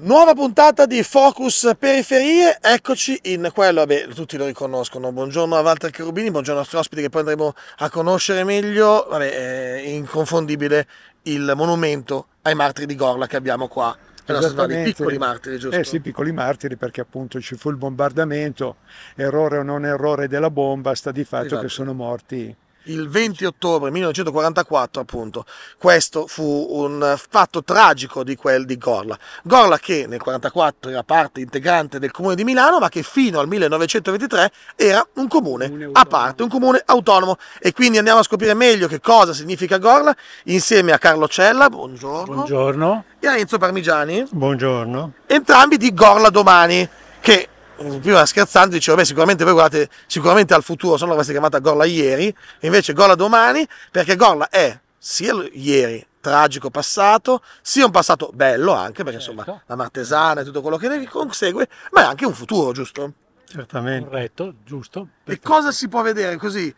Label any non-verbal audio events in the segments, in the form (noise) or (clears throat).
Nuova puntata di Focus Periferie, eccoci in quello, vabbè, tutti lo riconoscono, buongiorno a Walter Cherubini, buongiorno ai nostri ospiti che poi andremo a conoscere meglio, vabbè, è inconfondibile il monumento ai martiri di Gorla che abbiamo qua, i piccoli martiri, giusto? Eh sì, piccoli martiri perché appunto ci fu il bombardamento, errore o non errore della bomba, sta di fatto esatto. che sono morti il 20 ottobre 1944, appunto, questo fu un fatto tragico di quel di Gorla. Gorla che nel 1944 era parte integrante del comune di Milano, ma che fino al 1923 era un comune a parte, un comune autonomo. E quindi andiamo a scoprire meglio che cosa significa Gorla insieme a Carlo Cella, buongiorno. buongiorno. E a Enzo Parmigiani. Buongiorno. Entrambi di Gorla Domani, che eh, prima scherzando dicevo beh sicuramente voi guardate sicuramente al futuro se no l'aveste chiamata Gorla ieri e invece Gorla domani perché Gorla è sia ieri tragico passato, sia un passato bello anche, perché certo. insomma la martesana e tutto quello che ne consegue, ma è anche un futuro, giusto? Certamente. Corretto, giusto. E cosa si può vedere così,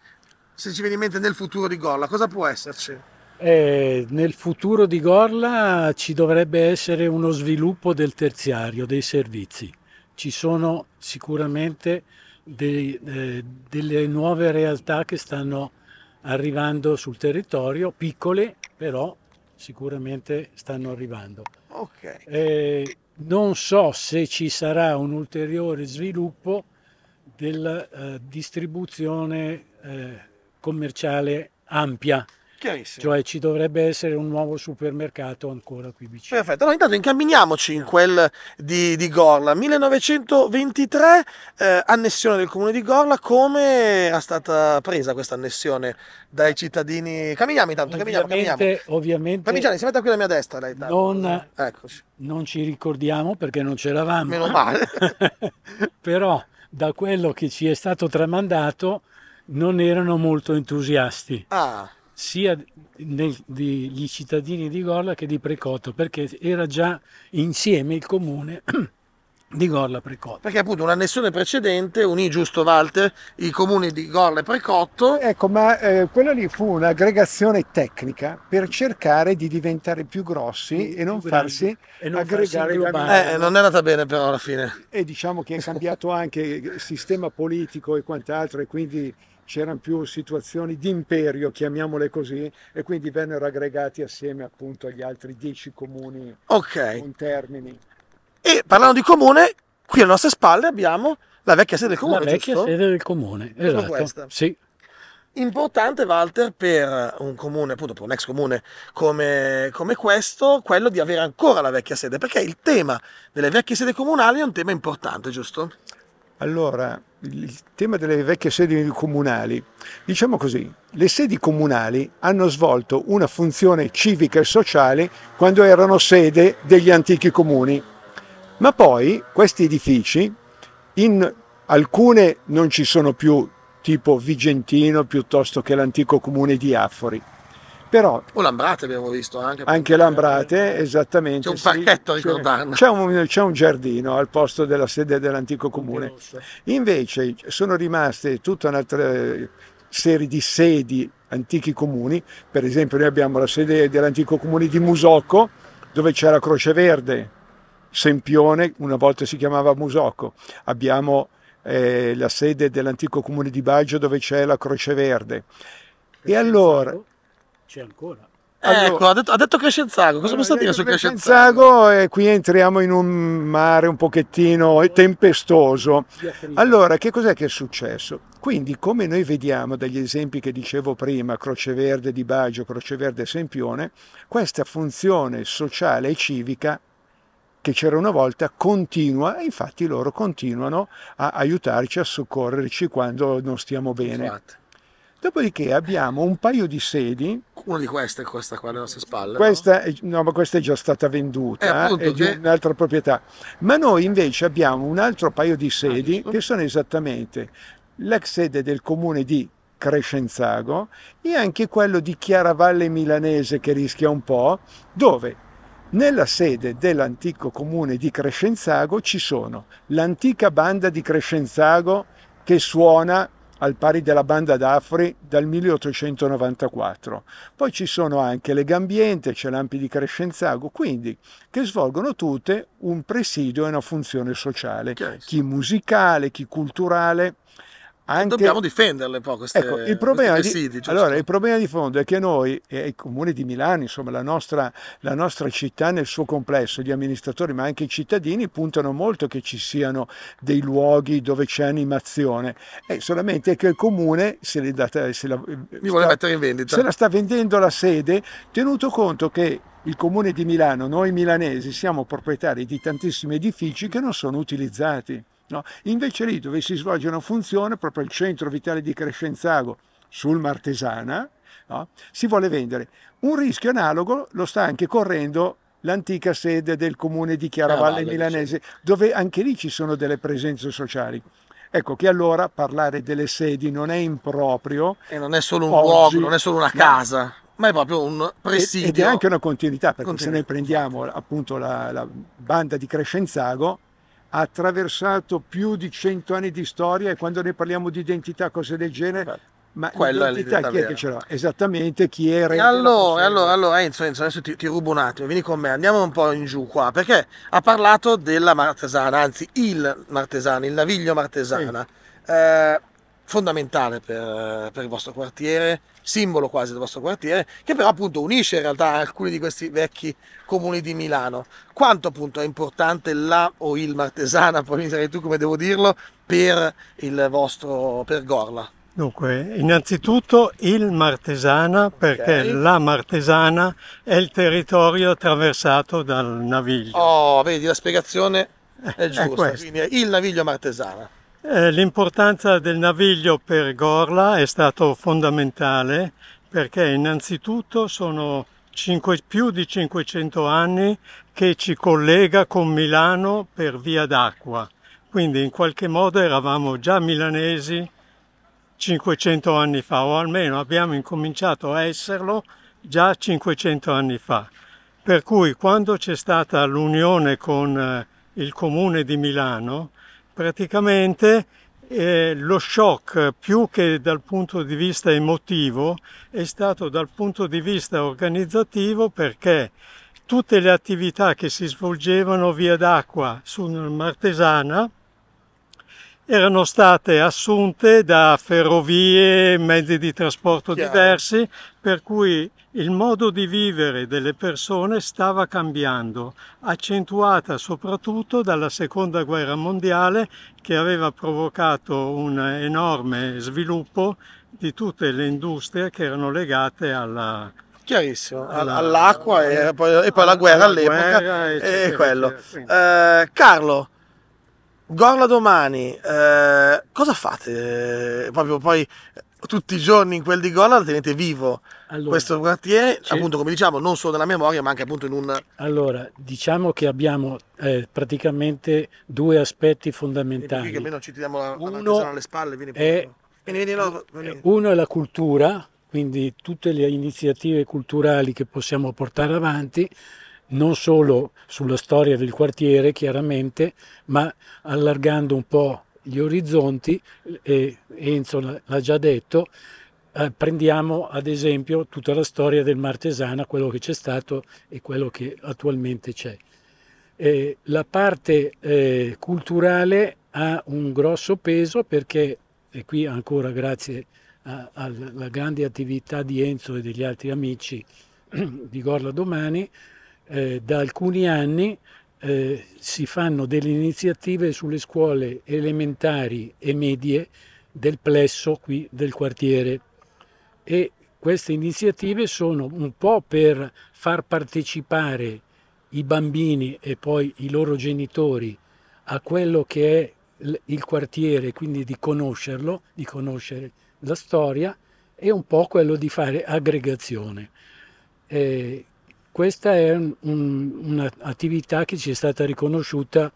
se ci viene in mente nel futuro di Gorla, cosa può esserci? Eh, nel futuro di Gorla ci dovrebbe essere uno sviluppo del terziario, dei servizi ci sono sicuramente dei, eh, delle nuove realtà che stanno arrivando sul territorio, piccole però sicuramente stanno arrivando. Okay. Eh, non so se ci sarà un ulteriore sviluppo della eh, distribuzione eh, commerciale ampia. Chiarissimo. Cioè ci dovrebbe essere un nuovo supermercato ancora qui vicino. Perfetto, allora intanto incamminiamoci in quel di, di Gorla. 1923, eh, annessione del comune di Gorla, come è stata presa questa annessione dai cittadini? Camminiamo intanto, ovviamente, camminiamo, Ovviamente... Parmigiani, si mette qui alla mia destra. Dai, non, non ci ricordiamo perché non c'eravamo. Meno male. (laughs) Però da quello che ci è stato tramandato non erano molto entusiasti. Ah sia degli cittadini di Gorla che di Precotto, perché era già insieme il comune (clears throat) di Gorla Precotto. Perché appunto un'annessione precedente unì giusto Walter i comuni di Gorla e Precotto. Ecco, ma eh, quella lì fu un'aggregazione tecnica per cercare di diventare più grossi e non farsi e non aggregare farsi eh, non è andata bene però alla fine. E diciamo che è cambiato anche il sistema politico e quant'altro e quindi c'erano più situazioni di imperio, chiamiamole così, e quindi vennero aggregati assieme appunto agli altri dieci comuni Ok. con termini. E parlando di comune, qui alle nostre spalle abbiamo la vecchia sede del comune. La vecchia giusto? sede del comune, esatto. Questa. Sì. Importante, Walter, per un comune, appunto per un ex comune come, come questo, quello di avere ancora la vecchia sede, perché il tema delle vecchie sedi comunali è un tema importante, giusto? Allora, il tema delle vecchie sedi comunali, diciamo così, le sedi comunali hanno svolto una funzione civica e sociale quando erano sede degli antichi comuni. Ma poi questi edifici, in alcune non ci sono più, tipo Vigentino piuttosto che l'antico comune di Affori. Però, o l'Ambrate abbiamo visto anche. Anche l'Ambrate, è... esattamente. C'è un parchetto a ricordarlo. C'è un, c'è un giardino al posto della sede dell'antico comune. Invece sono rimaste tutta un'altra serie di sedi antichi comuni. Per esempio noi abbiamo la sede dell'antico comune di Musocco, dove c'è la Croce Verde, Sempione, una volta si chiamava Musocco, abbiamo eh, la sede dell'antico comune di Baggio dove c'è la Croce Verde. E allora... C'è ancora. Ecco, allora, ecco, ha detto, ha detto Crescenzago, cosa allora, posso dire su Crescenzago? E qui entriamo in un mare un pochettino tempestoso. Allora, che cos'è che è successo? Quindi, come noi vediamo dagli esempi che dicevo prima, Croce Verde di Baggio, Croce Verde Sempione, questa funzione sociale e civica che c'era una volta continua e infatti loro continuano a aiutarci, a soccorrerci quando non stiamo bene. Infatti. Dopodiché abbiamo un paio di sedi. Una di queste, questa qua alle nostre spalle. Questa, no? no? ma questa è già stata venduta, eh, appunto, è che... un'altra proprietà. Ma noi invece abbiamo un altro paio di sedi ah, che sono esattamente l'ex sede del comune di Crescenzago e anche quello di Chiaravalle Milanese che rischia un po', dove nella sede dell'antico comune di Crescenzago ci sono l'antica banda di Crescenzago che suona al pari della banda d'Afri dal 1894. Poi ci sono anche le Gambiente, c'è l'Ampi di Crescenzago, quindi che svolgono tutte un presidio e una funzione sociale, chi musicale, chi culturale. Anche... Dobbiamo difenderle poi queste, ecco, il problema di, presidi, Allora, il problema di fondo è che noi, e il Comune di Milano, insomma la nostra, la nostra, città nel suo complesso, gli amministratori ma anche i cittadini puntano molto che ci siano dei luoghi dove c'è animazione, è solamente che il Comune se, le data, se la, eh, sta, se la sta vendendo la sede, tenuto conto che il Comune di Milano, noi milanesi, siamo proprietari di tantissimi edifici che non sono utilizzati. No? Invece lì dove si svolge una funzione, proprio il centro vitale di Crescenzago, sul Martesana, no? si vuole vendere. Un rischio analogo lo sta anche correndo l'antica sede del comune di Chiaravalle ah, Milanese, sì. dove anche lì ci sono delle presenze sociali. Ecco che allora parlare delle sedi non è improprio. E non è solo un oggi, luogo, non è solo una casa. No ma è proprio un presidio. Ed è anche una continuità, perché Continua. se noi prendiamo appunto la, la, banda di Crescenzago, ha attraversato più di cento anni di storia e quando noi parliamo di identità, cose del genere, Beh, ma quella è l'identità chi è che ce l'ha? Esattamente chi era. allora, allora, allora, Enzo, Enzo, adesso ti, ti, rubo un attimo, vieni con me, andiamo un po' in giù qua, perché ha parlato della martesana, anzi il martesano, il naviglio martesana. Sì. Eh, fondamentale per, per, il vostro quartiere, simbolo quasi del vostro quartiere, che però appunto unisce in realtà alcuni di questi vecchi comuni di Milano. Quanto appunto è importante la o il Martesana, poi mi sarai tu come devo dirlo, per il vostro, per Gorla? Dunque, innanzitutto il Martesana, perché okay. la Martesana è il territorio attraversato dal Naviglio. Oh, vedi, la spiegazione è eh, giusta, è quindi è il Naviglio Martesana. Eh, l'importanza del naviglio per Gorla è stato fondamentale perché innanzitutto sono 5, più di 500 anni che ci collega con Milano per via d'acqua, quindi in qualche modo eravamo già milanesi 500 anni fa o almeno abbiamo incominciato a esserlo già 500 anni fa. Per cui quando c'è stata l'unione con eh, il comune di Milano praticamente eh, lo shock eh, più che dal punto di vista emotivo è stato dal punto di vista organizzativo perché tutte le attività che si svolgevano via d'acqua sul Martesana erano state assunte da ferrovie, mezzi di trasporto Chiaro. diversi, per cui il modo di vivere delle persone stava cambiando, accentuata soprattutto dalla seconda guerra mondiale che aveva provocato un enorme sviluppo di tutte le industrie che erano legate alla, chiarissimo all'acqua all e, e, poi, la guerra all'epoca è quello eh, Carlo Gorla domani, eh, cosa fate? Proprio poi eh, tutti i giorni in quel di Gorla tenete vivo allora, questo quartiere, c'è... appunto come diciamo, non solo nella memoria, ma anche appunto in un... Allora, diciamo che abbiamo eh, praticamente due aspetti fondamentali. Che almeno ci tiriamo la, mano alle spalle, vieni è... Vieni, vieni, vieni. Eh, uno è la cultura, quindi tutte le iniziative culturali che possiamo portare avanti non solo sulla storia del quartiere chiaramente, ma allargando un po' gli orizzonti, e Enzo l'ha già detto, eh, prendiamo ad esempio tutta la storia del Martesana, quello che c'è stato e quello che attualmente c'è. Eh, la parte eh, culturale ha un grosso peso perché, e qui ancora grazie alla grande attività di Enzo e degli altri amici (clears throat) di Gorla Domani, eh, da alcuni anni eh, si fanno delle iniziative sulle scuole elementari e medie del plesso qui del quartiere e queste iniziative sono un po' per far partecipare i bambini e poi i loro genitori a quello che è il quartiere, quindi di conoscerlo, di conoscere la storia, e un po' quello di fare aggregazione. Eh, questa è un'attività un, un che ci è stata riconosciuta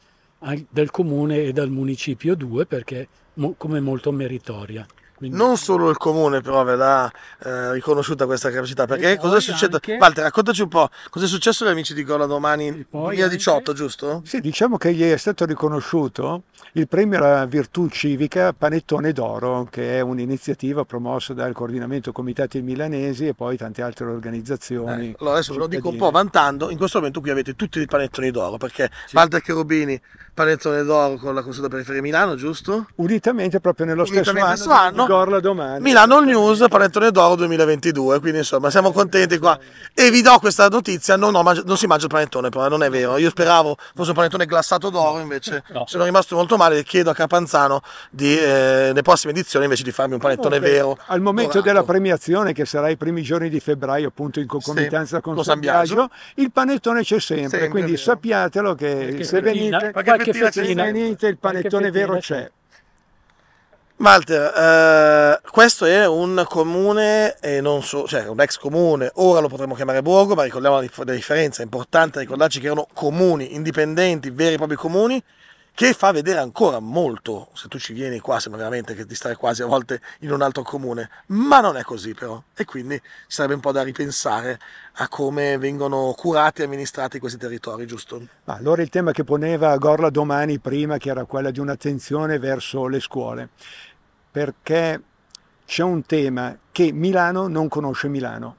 dal comune e dal municipio 2 perché, mo, come molto meritoria. Quindi... Non solo il comune però aveva eh, riconosciuta questa capacità, perché cosa è successo? Anche... Walter, raccontaci un po', cosa è successo agli amici di Gola domani, 2018, anche... giusto? Sì, diciamo che gli è stato riconosciuto il premio alla virtù civica Panettone d'Oro, che è un'iniziativa promossa dal coordinamento Comitati Milanesi e poi tante altre organizzazioni. Eh, allora adesso ve lo dico un po' vantando, in questo momento qui avete tutti i panettoni d'oro, perché sì. Walter Cherubini, panettone d'oro con la consulta periferia Milano, giusto? Unitamente proprio nello Unitamente stesso anno. anno scorla domani. Milano News Panettone d'Oro 2022, quindi insomma siamo contenti qua. E vi do questa notizia, non, mangi- non si mangia il panettone, però non è vero. Io speravo fosse un panettone glassato d'oro, invece (laughs) no. sono rimasto molto male e chiedo a Capanzano di, eh, le prossime edizioni invece di farmi un panettone okay. vero. Al momento dorato. della premiazione, che sarà i primi giorni di febbraio, appunto in concomitanza sì. con, con San Biagio, il panettone c'è sempre, sempre quindi vero. sappiatelo che perché eh, se venite, fettina, se venite il panettone vero c'è. Walter, eh, questo è un comune, so, cioè un ex comune, ora lo potremmo chiamare borgo, ma ricordiamo la, dif- la differenza, è importante ricordarci che erano comuni indipendenti, veri e propri comuni, che fa vedere ancora molto, se tu ci vieni qua sembra veramente che di stare quasi a volte in un altro comune, ma non è così però, e quindi ci sarebbe un po' da ripensare a come vengono curati e amministrati questi territori, giusto? Allora il tema che poneva Gorla domani prima, che era quella di un'attenzione verso le scuole perché c'è un tema che Milano non conosce Milano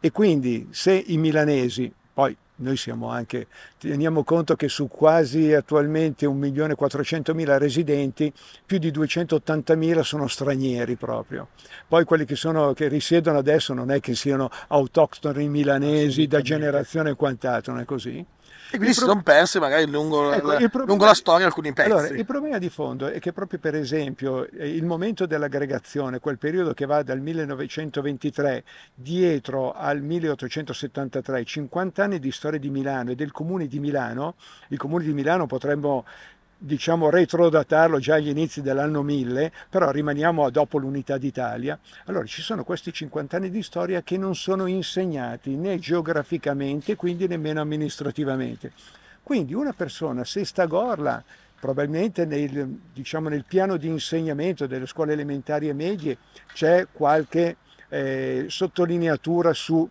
e quindi se i milanesi, poi noi siamo anche, teniamo conto che su quasi attualmente 1.400.000 residenti, più di 280.000 sono stranieri proprio. Poi quelli che, sono, che risiedono adesso non è che siano autoctoni milanesi da generazione e quant'altro, non è così? E quindi si pro... sono persi magari lungo, ecco, la, problema... lungo, la, storia alcuni pezzi. Allora, il problema di fondo è che proprio per esempio il momento dell'aggregazione, quel periodo che va dal 1923 dietro al 1873, 50 anni di storia di Milano e del comune di Milano, il comune di Milano potremmo diciamo retrodatarlo già agli inizi dell'anno 1000, però rimaniamo dopo l'unità d'Italia, allora ci sono questi 50 anni di storia che non sono insegnati né geograficamente, quindi nemmeno amministrativamente. Quindi una persona se stagorla probabilmente nel, diciamo, nel piano di insegnamento delle scuole elementari e medie c'è qualche eh, sottolineatura su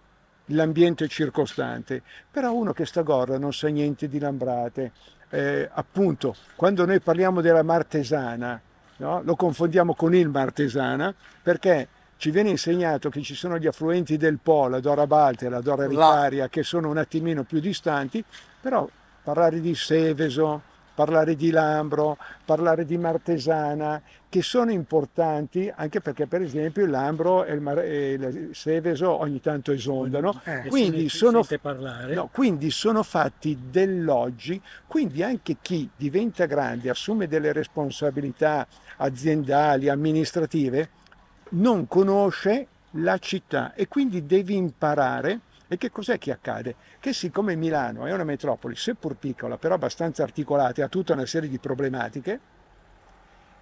l'ambiente circostante, però uno che sta a Gorla non sa niente di Lambrate, eh, appunto, quando noi parliamo della martesana, no? lo confondiamo con il martesana, perché ci viene insegnato che ci sono gli affluenti del Po, la Dora Balte, la Dora Riparia, che sono un attimino più distanti, però parlare di Seveso, parlare di Lambro, parlare di Martesana, che sono importanti anche perché per esempio il Lambro e il, Mar- e il Seveso ogni tanto esondano, eh, quindi, sono, no, quindi sono fatti dell'oggi, quindi anche chi diventa grande, assume delle responsabilità aziendali, amministrative, non conosce la città e quindi devi imparare e che cos'è che accade? Che siccome Milano è una metropoli, seppur piccola, però abbastanza articolata e ha tutta una serie di problematiche,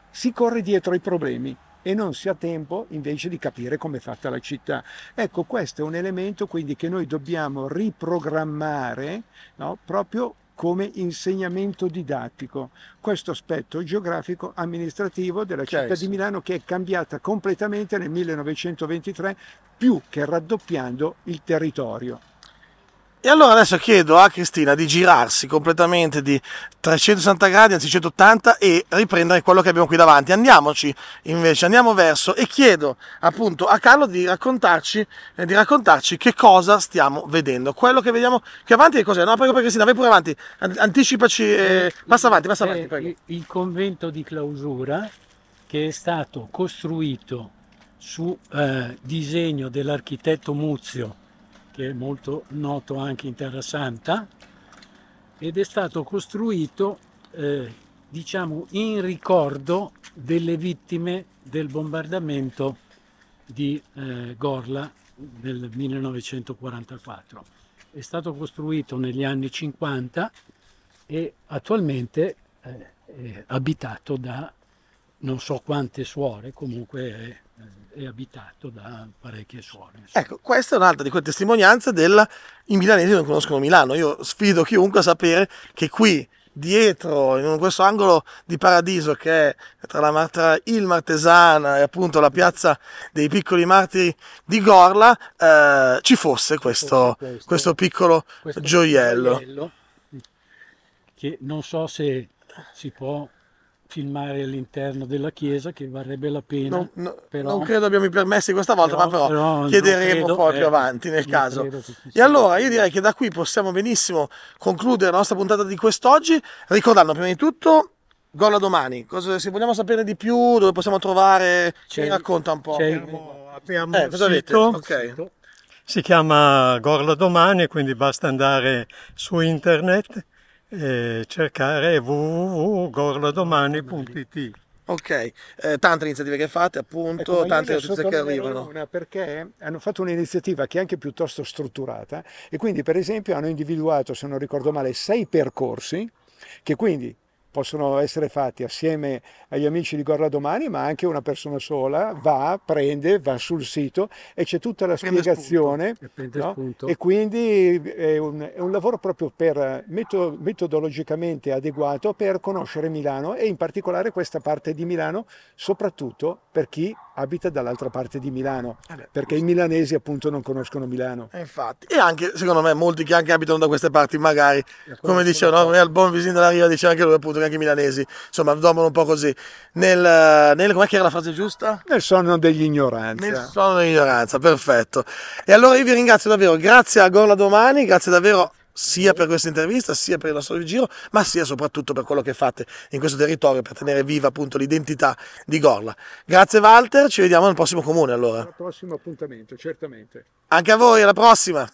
si corre dietro ai problemi e non si ha tempo invece di capire come è fatta la città. Ecco, questo è un elemento quindi che noi dobbiamo riprogrammare no? proprio come insegnamento didattico. Questo aspetto geografico amministrativo della città Chiaro. di certo. Milano che è cambiata completamente nel 1923 più che raddoppiando il territorio. E allora adesso chiedo a Cristina di girarsi completamente di 360 gradi, anzi 180, e riprendere quello che abbiamo qui davanti. Andiamoci invece, andiamo verso e chiedo appunto a Carlo di raccontarci, eh, di raccontarci che cosa stiamo vedendo. Quello che vediamo qui avanti che cos'è? No, prego per Cristina, vai pure avanti, anticipaci, eh, eh, passa avanti, passa eh, avanti. Prego. Il convento di clausura che è stato costruito su eh, disegno dell'architetto Muzio che è molto noto anche in Terra Santa, ed è stato costruito, eh, diciamo, in ricordo delle vittime del bombardamento di eh, Gorla del 1944. È stato costruito negli anni 50 e attualmente eh, è abitato da non so quante suore, comunque è eh, è abitato da parecchie suore. Ecco, questa è un'altra di quelle testimonianze del i milanesi non conoscono Milano. Io sfido chiunque a sapere che qui dietro, in questo angolo di paradiso che è tra la Marta il Martesana e appunto la piazza dei piccoli martiri di Gorla, eh, ci fosse questo, questo, questo piccolo questo gioiello. gioiello. Che non so se si può filmare all'interno della chiesa che varrebbe la pena. Non, no, però, non credo abbiamo i permessi questa volta, no, ma però, però chiederemo credo, poi eh, più avanti nel caso. E allora io direi che da qui possiamo benissimo concludere la nostra puntata di quest'oggi, ricordando prima di tutto gol domani. Cosa, se vogliamo sapere di più, dove possiamo trovare, ci racconta un po'. Abbiamo, abbiamo eh, cosa avete? Okay. Sito. Si chiama Gorla Domani, quindi basta andare su internet eh, cercare www.gorlodomani.it Ok, eh, tante iniziative che fate appunto, ecco, tante notizie che arrivano. Una perché hanno fatto un'iniziativa che è anche piuttosto strutturata e quindi per esempio hanno individuato, se non ricordo male, sei percorsi che quindi possono essere fatti assieme agli amici di Gorla Domani, ma anche una persona sola va, prende, va sul sito e c'è tutta la spiegazione. Spunto, no? spunto. E quindi è un, è un lavoro proprio per, metodo, metodologicamente adeguato per conoscere Milano e in particolare questa parte di Milano, soprattutto per chi abita dall'altra parte di Milano, allora, eh perché giusto. i milanesi appunto non conoscono Milano. E eh, infatti, e anche secondo me molti che anche abitano da queste parti magari, come dicevano, no? al buon visino della riva dice anche lui appunto neanche i milanesi, insomma dormono un po' così, nel, nel com'è che era la frase giusta? Nel sonno dell'ignoranza. Nel sonno dell'ignoranza, perfetto. E allora io vi ringrazio davvero, grazie a Gorla Domani, grazie davvero sia per questa intervista, sia per il nostro giro, ma sia soprattutto per quello che fate in questo territorio per tenere viva appunto l'identità di Gorla. Grazie Walter, ci vediamo nel prossimo comune allora. Al prossimo appuntamento, certamente. Anche a voi, alla prossima!